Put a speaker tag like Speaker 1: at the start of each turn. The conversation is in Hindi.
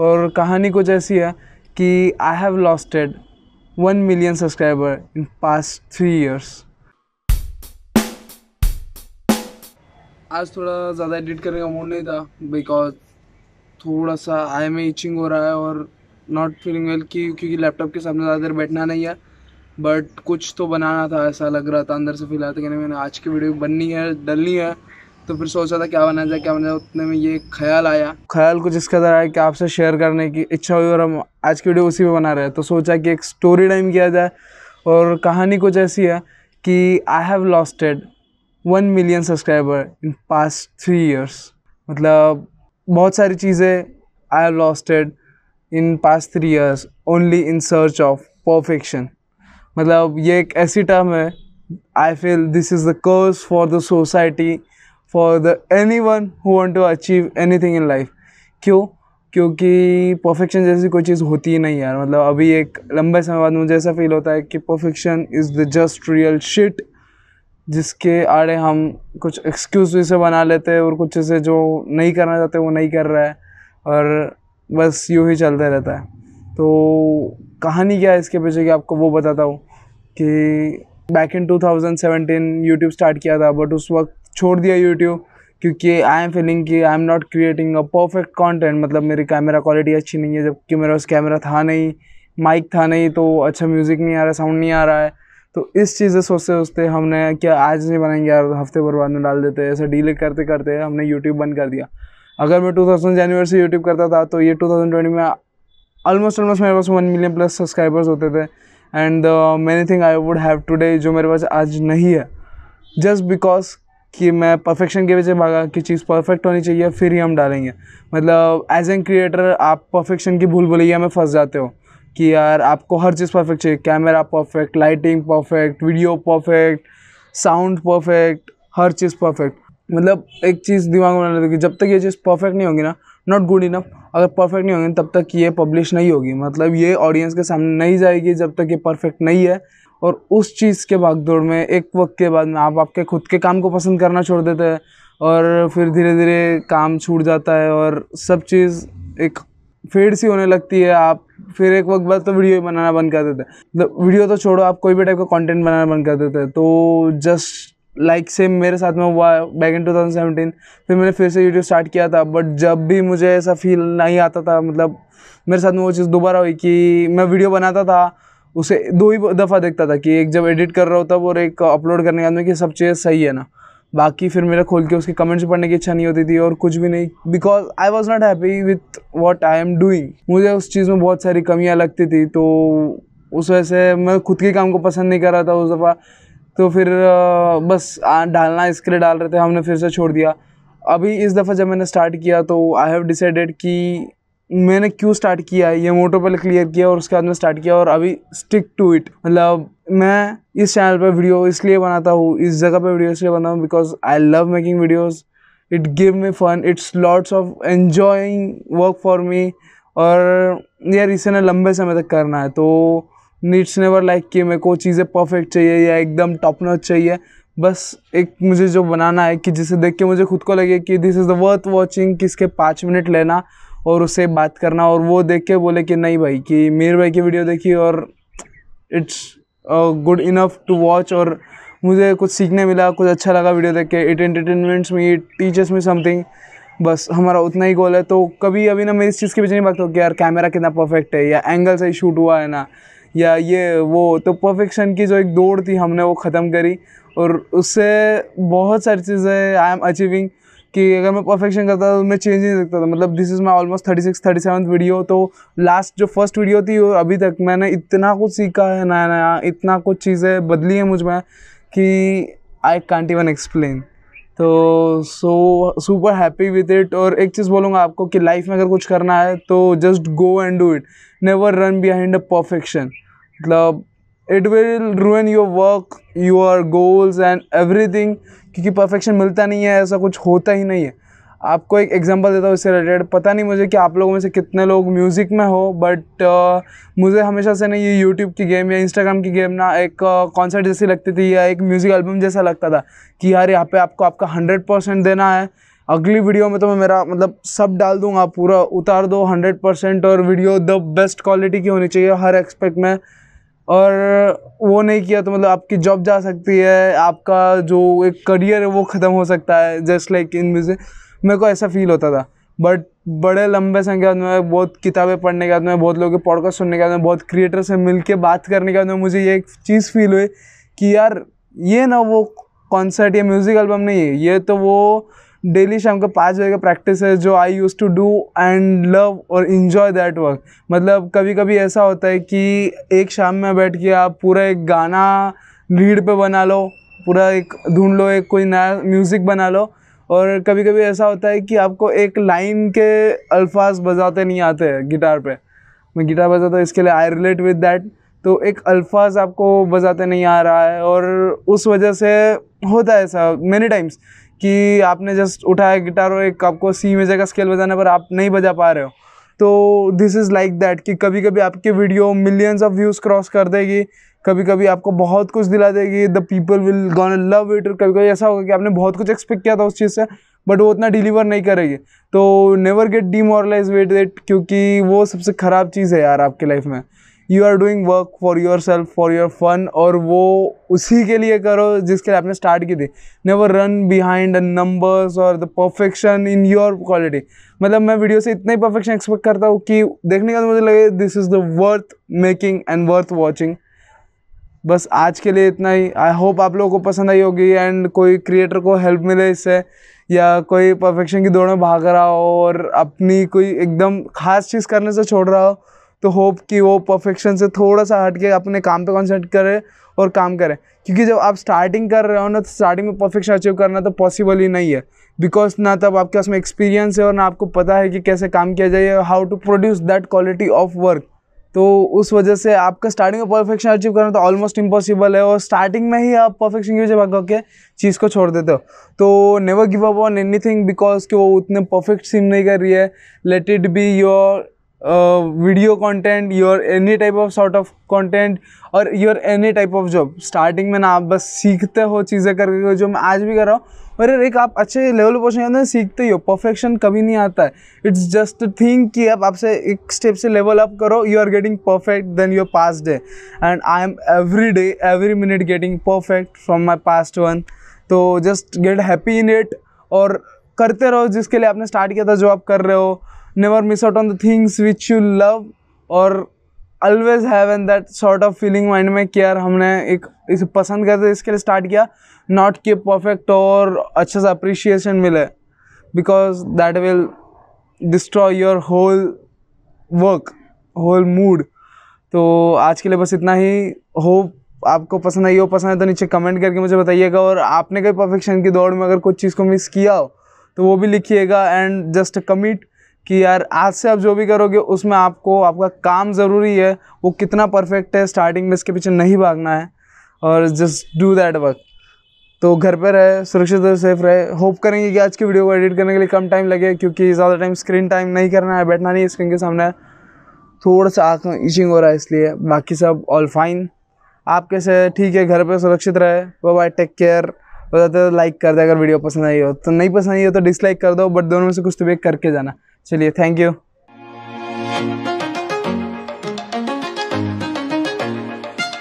Speaker 1: और कहानी कुछ ऐसी है कि I have losted one million subscriber in past three years आज थोड़ा ज़्यादा एडिट करने का मूड नहीं था बिकॉज थोड़ा सा आई में इचिंग हो रहा है और नॉट फीलिंग वेल की क्योंकि लैपटॉप के सामने ज़्यादा देर बैठना नहीं है बट कुछ तो बनाना था ऐसा लग रहा था अंदर से फील आता तो, कि मैंने आज की वीडियो बननी है डलनी है तो फिर सोचा था क्या बनाया जाए क्या बनाया जाए उतने में ये ख्याल आया ख्याल कुछ इसका तरह आया कि आपसे शेयर करने की इच्छा हुई और हम आज की वीडियो उसी में बना रहे हैं तो सोचा कि एक स्टोरी टाइम किया जाए और कहानी कुछ ऐसी है कि I have losted one million subscriber in past three years मतलब बहुत सारी चीज़ें I have losted in past three years only in search of perfection मतलब ये एक ऐसी टर्म है I feel this is the curse for the society for the anyone who want to achieve anything in life क्यों क्योंकि परफेक्शन जैसी कोई चीज़ होती ही नहीं यार मतलब अभी एक लंबे समय बाद मुझे ऐसा फील होता है कि perfection is the just real shit जिसके आड़े हम कुछ एक्सक्यूज उसे बना लेते हैं और कुछ इसे जो नहीं करना चाहते वो नहीं कर रहा है और बस यूँ ही चलते रहता है तो कहानी क्या है इसके पीछे कि आपको वो बताता हूँ कि बैक इन 2017 यूट्यूब स्टार्ट किया था बट उस वक्त छोड़ दिया यूट्यूब क्योंकि आई एम फीलिंग कि I am not creating a perfect content मतलब मेरी कैमरा क्वालिटी अच्छी नहीं है जबकि मेरा उस कैमरा था नहीं माइक था नहीं तो अच्छा म्यूज़िक नहीं आ रहा साउंड नहीं आ रहा है तो इस चीज़ से सोचते सोचते हमने क्या आज नहीं बनाएंगे यार हफ्ते भर बाद में डाल देते ऐसा डिले करते करते हमने यूट्यूब बंद कर दिया अगर मैं टू थाउजेंड जनवरी से यूट्यूब करता था तो ये टू थाउजेंड ट्वेंटी में ऑलमोस्ट ऑलमोस्ट मेरे पास वन मिलियन प्लस सब्सक्राइबर्स होते थे and many thing I would have today जो मेरे पास आज नहीं है जस्ट बिकॉज कि मैं परफेक्शन की वजह से भागा कि चीज़ परफेक्ट होनी चाहिए फिर ही हम डालेंगे मतलब एज एन क्रिएटर आप परफेक्शन की भूल भुलैया में फंस जाते हो कि यार आपको हर चीज़ परफेक्ट चाहिए camera perfect lighting perfect video perfect sound perfect हर चीज़ परफेक्ट मतलब एक चीज़ दिमाग में कि जब तक ये चीज़ परफेक्ट नहीं होगी ना नॉट गुड इनफ अगर परफेक्ट नहीं होगी तब तक ये पब्लिश नहीं होगी मतलब ये ऑडियंस के सामने नहीं जाएगी जब तक ये परफेक्ट नहीं है और उस चीज़ के भागदौड़ में एक वक्त के बाद में आप आपके खुद के काम को पसंद करना छोड़ देते हैं और फिर धीरे धीरे काम छूट जाता है और सब चीज़ एक फेड सी होने लगती है आप फिर एक वक्त बाद तो वीडियो बनाना बंद कर देते हैं मतलब वीडियो तो छोड़ो आप कोई भी टाइप का कंटेंट बनाना बंद कर देते हैं तो जस्ट लाइक like सेम मेरे साथ में हुआ बैक इन 2017 फिर मैंने फिर से यूट्यूब स्टार्ट किया था बट जब भी मुझे ऐसा फील नहीं आता था मतलब मेरे साथ में वो चीज़ दोबारा हुई कि मैं वीडियो बनाता था उसे दो ही दफ़ा देखता था कि एक जब एडिट कर रहा होता और एक अपलोड करने के बाद में कि सब चीज़ सही है ना बाकी फिर मेरा खोल के उसके कमेंट्स पढ़ने की इच्छा नहीं होती थी और कुछ भी नहीं because I was not happy with what I am doing मुझे उस चीज़ में बहुत सारी कमियाँ लगती थी तो उस वजह से मैं खुद के काम को पसंद नहीं कर रहा था उस दफ़ा तो फिर बस डालना इसके लिए डाल रहे थे हमने फिर से छोड़ दिया अभी इस दफ़ा जब मैंने स्टार्ट किया तो आई हैव डिसाइडेड कि मैंने क्यों स्टार्ट किया ये मोटो पहले क्लियर किया और उसके बाद में स्टार्ट किया और अभी स्टिक टू इट मतलब मैं इस चैनल पर वीडियो इसलिए बनाता हूँ इस जगह पर वीडियो इसलिए बनाता हूँ because I love making videos it give me fun it's lots of enjoying work for me और यार इसे ना लंबे समय तक करना है तो नीट्स नेवर लाइक कि मेरे को चीज़ें परफेक्ट चाहिए या एकदम टॉप नॉच चाहिए बस एक मुझे जो बनाना है कि जिसे देख के मुझे खुद को लगे कि this is the worth watching किसके पाँच मिनट लेना और उससे बात करना और वो देख के बोले कि नहीं भाई कि मीर भाई की वीडियो देखी और it's good enough to watch और मुझे कुछ सीखने मिला कुछ अच्छा लगा वीडियो देख के इट एंटरटेनमेंट्स में इट टीचर्स में समथिंग बस हमारा उतना ही गोल है तो कभी अभी ना मैं इस चीज़ के पीछे नहीं भागता कि यार कैमरा कितना परफेक्ट है या एंगल सही शूट हुआ है ना या ये वो तो परफेक्शन की जो एक दौड़ थी हमने वो ख़त्म करी और उससे बहुत सारी चीज़ें आई एम अचीविंग कि अगर मैं परफेक्शन करता था तो मैं चेंज नहीं सकता था मतलब this is my almost thirty six thirty seven video तो लास्ट जो फर्स्ट वीडियो थी वो अभी तक मैंने इतना कुछ सीखा है नया नया इतना कुछ चीज़ें बदली हैं मुझ में कि आई कॉन्ट इवन एक्सप्लेन तो so super happy with it और एक चीज़ बोलूँगा आपको कि लाइफ में अगर कुछ करना है तो just go and do it never run behind a perfection मतलब it will ruin your work your goals and everything क्योंकि परफेक्शन मिलता नहीं है ऐसा कुछ होता ही नहीं है आपको एक एग्जांपल देता हूँ इससे रिलेटेड पता नहीं मुझे कि आप लोगों में से कितने लोग म्यूज़िक में हो बट uh, मुझे हमेशा से नहीं ये यूट्यूब की गेम या इंस्टाग्राम की गेम ना एक कॉन्सर्ट uh, जैसी लगती थी या एक म्यूज़िक एल्बम जैसा लगता था कि यार यहाँ पे आपको आपका हंड्रेड परसेंट देना है अगली वीडियो में तो मैं मेरा मतलब सब डाल दूंगा पूरा उतार दो हंड्रेड परसेंट और वीडियो द बेस्ट क्वालिटी की होनी चाहिए हर एक्सपेक्ट में और वो नहीं किया तो मतलब आपकी जॉब जा सकती है आपका जो एक करियर है वो ख़त्म हो सकता है जस्ट लाइक इन म्यूज़िक मेरे को ऐसा फील होता था बट बड़े लंबे समय बाद में बहुत किताबें पढ़ने के बाद में बहुत लोगों के पॉडकास्ट सुनने के बाद में बहुत क्रिएटर से मिल के बात करने के बाद में मुझे ये एक चीज़ फील हुई कि यार ये ना वो कॉन्सर्ट या म्यूज़िक एल्बम नहीं है ये तो वो डेली शाम को पाँच बजे का प्रैक्टिस है जो I use to do and love और इन्जॉय दैट वर्क मतलब कभी कभी ऐसा होता है कि एक शाम में बैठ के आप पूरा एक गाना लीड पे बना लो पूरा एक ढूंढ लो एक कोई नया म्यूज़िक बना लो और कभी कभी ऐसा होता है कि आपको एक लाइन के अल्फाज बजाते नहीं आते हैं गिटार पे मैं गिटार बजाता हूँ इसके लिए आई रिलेट विद डैट तो एक अल्फाज आपको बजाते नहीं आ रहा है और उस वजह से होता है ऐसा मेनी टाइम्स कि आपने जस्ट उठाया गिटार और एक आपको सी मेजर का स्केल बजाने पर आप नहीं बजा पा रहे हो तो दिस इज़ लाइक दैट कि कभी कभी आपकी video millions of views cross कर देगी कभी कभी आपको बहुत कुछ दिला देगी the people will gonna love it कभी कभी ऐसा होगा कि आपने बहुत कुछ एक्सपेक्ट किया था उस चीज़ से बट वो उतना डिलीवर नहीं करेगी तो never get demoralize wait that क्योंकि वो सबसे ख़राब चीज़ है यार आपकी लाइफ में you are doing work for your self for your fun और वो उसी के लिए करो जिसके लिए आपने स्टार्ट की थी नेवर रन बिहाइंड नंबर्स और the perfection in your quality मतलब मैं वीडियो से इतना ही परफेक्शन एक्सपेक्ट करता हूँ कि देखने के बाद मुझे लगे this is the worth making and worth watching बस आज के लिए इतना ही आई होप आप लोगों को पसंद आई होगी एंड कोई क्रिएटर को हेल्प मिले इससे या कोई परफेक्शन की दौड़ में भाग रहा हो और अपनी कोई एकदम खास चीज़ करने से छोड़ रहा हो तो होप कि वो परफेक्शन से थोड़ा सा हट के अपने काम पे कॉन्सेंट्रेट करें और काम करें क्योंकि जब आप स्टार्टिंग कर रहे हो ना तो स्टार्टिंग में परफेक्शन अचीव करना तो पॉसिबल ही नहीं है बिकॉज ना तब आपके पास में एक्सपीरियंस है और ना आपको पता है कि कैसे काम किया जाए how to produce that quality of work तो उस वजह से आपका स्टार्टिंग में परफेक्शन अचीव करना तो ऑलमोस्ट इम्पॉसिबल है और स्टार्टिंग में ही आप परफेक्शन की वजह भाग के चीज़ को छोड़ देते हो तो never give up on anything because कि वो उतने परफेक्ट सिम नहीं कर रही है let it be your video content your any type of sort of content और your any type of job starting में ना आप बस सीखते हो चीज़ें करके जो मैं आज भी कर रहा हूँ और यार एक आप अच्छे लेवल पर पहुँचने सीखते ही हो परफेक्शन कभी नहीं आता है इट्स जस्ट थिंक कि आप आपसे एक स्टेप से लेवल अप करो you are getting perfect then your past day and I am every day every minute getting perfect from my past one तो just get happy in it और करते रहो जिसके लिए आपने स्टार्ट किया था जो आप कर रहे हो never miss out on the things which you love और always have an that sort of feeling mind में कि यार हमने एक इसे पसंद करते इसके लिए स्टार्ट किया नॉट के परफेक्ट और अच्छे से अप्रिशिएशन मिले because that will destroy your whole work whole mood तो आज के लिए बस इतना ही होप आपको पसंद आई हो पसंद है तो नीचे कमेंट करके मुझे बताइएगा और आपने कहीं परफेक्शन की दौड़ में अगर कुछ चीज़ को मिस किया हो तो वो भी लिखिएगा एंड जस्ट कमिट कि यार आज से आप जो भी करोगे उसमें आपको आपका काम ज़रूरी है वो कितना परफेक्ट है स्टार्टिंग में इसके पीछे नहीं भागना है और जस्ट डू दैट वर्क तो घर पर रहे सुरक्षित रहे सेफ रहे होप करेंगे कि आज की वीडियो को एडिट करने के लिए कम टाइम लगे क्योंकि ज़्यादा टाइम स्क्रीन टाइम नहीं करना है बैठना नहीं है स्क्रीन के सामने थोड़ा सा आँख इचिंग हो रहा है इसलिए बाकी सब ऑल फाइन आप कैसे ठीक है घर पर सुरक्षित रहे बाय बाय टेक केयर बताते लाइक कर दे अगर वीडियो पसंद आई हो तो नहीं पसंद आई हो तो डिसलाइक कर दो बट दोनों में से कुछ तो बेक करके जाना चलिए थैंक यू